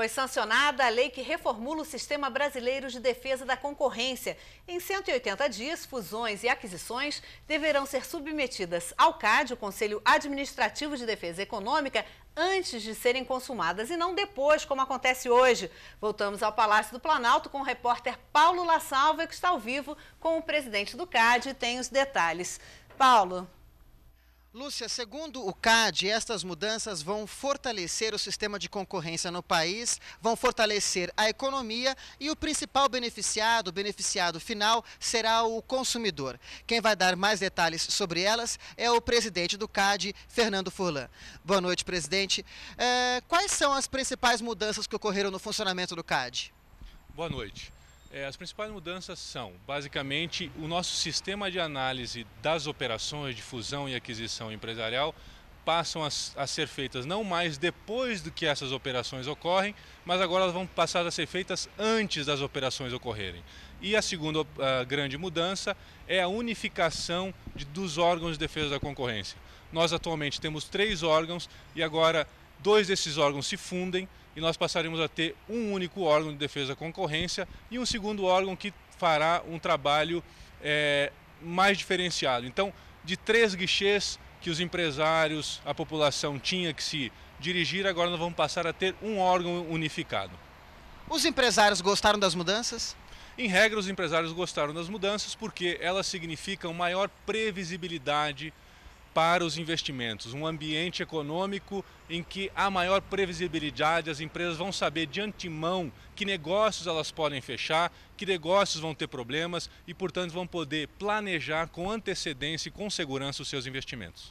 Foi sancionada a lei que reformula o Sistema Brasileiro de Defesa da Concorrência. Em 180 dias, fusões e aquisições deverão ser submetidas ao CAD, o Conselho Administrativo de Defesa Econômica, antes de serem consumadas e não depois, como acontece hoje. Voltamos ao Palácio do Planalto com o repórter Paulo La Salva, que está ao vivo com o presidente do CAD e tem os detalhes. Paulo. Lúcia, segundo o CAD, estas mudanças vão fortalecer o sistema de concorrência no país, vão fortalecer a economia e o principal beneficiado, beneficiado final, será o consumidor. Quem vai dar mais detalhes sobre elas é o presidente do CAD, Fernando Furlan. Boa noite, presidente. É, quais são as principais mudanças que ocorreram no funcionamento do CAD? Boa noite. É, as principais mudanças são, basicamente, o nosso sistema de análise das operações de fusão e aquisição empresarial passam a, a, ser feitas não mais depois do que essas operações ocorrem, mas agora elas vão passar a ser feitas antes das operações ocorrerem. E a segunda a ah, grande mudança é a unificação de, dos órgãos de defesa da concorrência. Nós atualmente temos três órgãos e agora dois desses órgãos se fundem e nós passaremos a ter um único órgão de defesa da concorrência e um segundo órgão que fará um trabalho é, mais diferenciado. Então, de três guichês que os empresários, a população tinha que se dirigir, agora nós vamos passar a ter um órgão unificado. Os empresários gostaram das mudanças? Em regra, os empresários gostaram das mudanças porque elas significam maior previsibilidade para os investimentos, um ambiente econômico em que há maior previsibilidade, as empresas vão saber de antemão que negócios elas podem fechar, que negócios vão ter problemas e, portanto, vão poder planejar com antecedência e com segurança os seus investimentos.